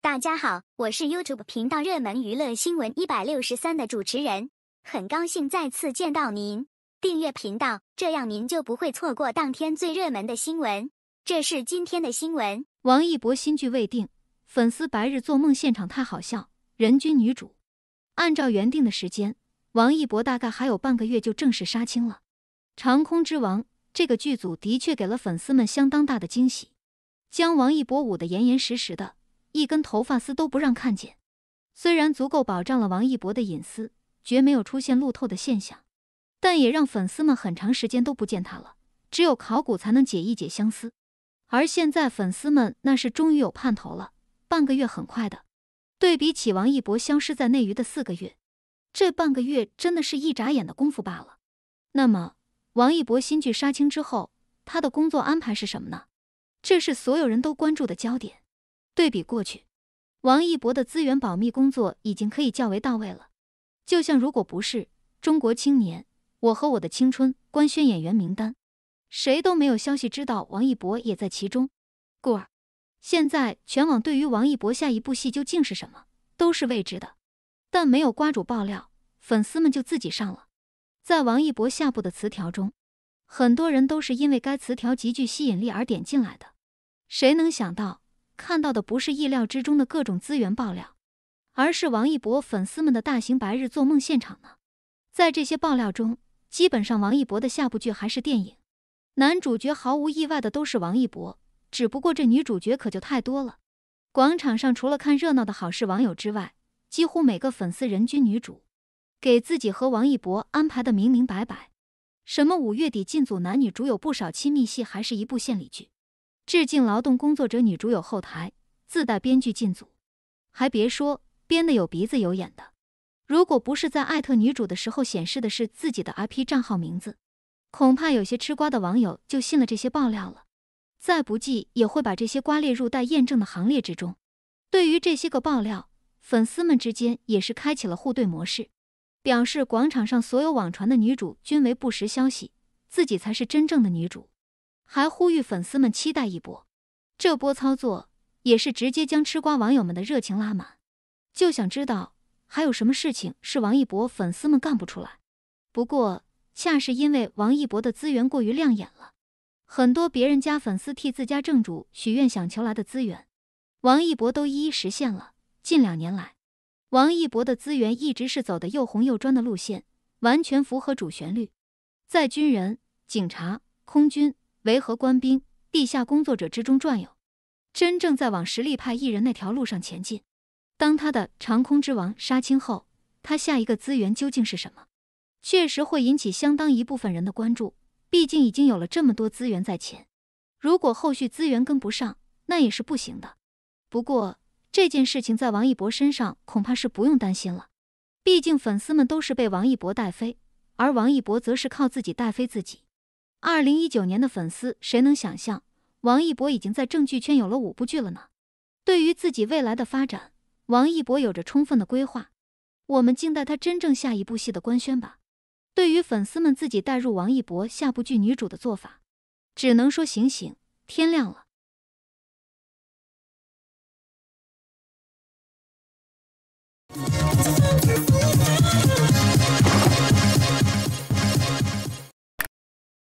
大家好，我是 YouTube 频道热门娱乐新闻一百六十三的主持人，很高兴再次见到您。订阅频道，这样您就不会错过当天最热门的新闻。这是今天的新闻：王一博新剧未定，粉丝白日做梦现场太好笑。人均女主，按照原定的时间，王一博大概还有半个月就正式杀青了。《长空之王》这个剧组的确给了粉丝们相当大的惊喜，将王一博捂得严严实实的。一根头发丝都不让看见，虽然足够保障了王一博的隐私，绝没有出现路透的现象，但也让粉丝们很长时间都不见他了。只有考古才能解一解相思，而现在粉丝们那是终于有盼头了。半个月很快的，对比起王一博消失在内娱的四个月，这半个月真的是一眨眼的功夫罢了。那么，王一博新剧杀青之后，他的工作安排是什么呢？这是所有人都关注的焦点。对比过去，王一博的资源保密工作已经可以较为到位了。就像如果不是《中国青年》我和我的青春官宣演员名单，谁都没有消息知道王一博也在其中。故而，现在全网对于王一博下一部戏究竟是什么都是未知的。但没有瓜主爆料，粉丝们就自己上了。在王一博下部的词条中，很多人都是因为该词条极具吸引力而点进来的。谁能想到？看到的不是意料之中的各种资源爆料，而是王一博粉丝们的大型白日做梦现场呢。在这些爆料中，基本上王一博的下部剧还是电影，男主角毫无意外的都是王一博，只不过这女主角可就太多了。广场上除了看热闹的好事网友之外，几乎每个粉丝人均女主，给自己和王一博安排的明明白白。什么五月底进组，男女主有不少亲密戏，还是一部献礼剧。致敬劳动工作者，女主有后台，自带编剧进组，还别说编的有鼻子有眼的。如果不是在艾特女主的时候显示的是自己的 IP 账号名字，恐怕有些吃瓜的网友就信了这些爆料了，再不济也会把这些瓜列入待验证的行列之中。对于这些个爆料，粉丝们之间也是开启了互怼模式，表示广场上所有网传的女主均为不实消息，自己才是真正的女主。还呼吁粉丝们期待一波，这波操作也是直接将吃瓜网友们的热情拉满，就想知道还有什么事情是王一博粉丝们干不出来。不过，恰是因为王一博的资源过于亮眼了，很多别人家粉丝替自家正主许愿想求来的资源，王一博都一一实现了。近两年来，王一博的资源一直是走的又红又专的路线，完全符合主旋律，在军人、警察、空军。维和官兵、地下工作者之中转悠，真正在往实力派艺人那条路上前进。当他的《长空之王》杀青后，他下一个资源究竟是什么？确实会引起相当一部分人的关注。毕竟已经有了这么多资源在前，如果后续资源跟不上，那也是不行的。不过这件事情在王一博身上恐怕是不用担心了，毕竟粉丝们都是被王一博带飞，而王一博则是靠自己带飞自己。二零一九年的粉丝，谁能想象王一博已经在正剧圈有了五部剧了呢？对于自己未来的发展，王一博有着充分的规划。我们静待他真正下一部戏的官宣吧。对于粉丝们自己带入王一博下部剧女主的做法，只能说醒醒，天亮了。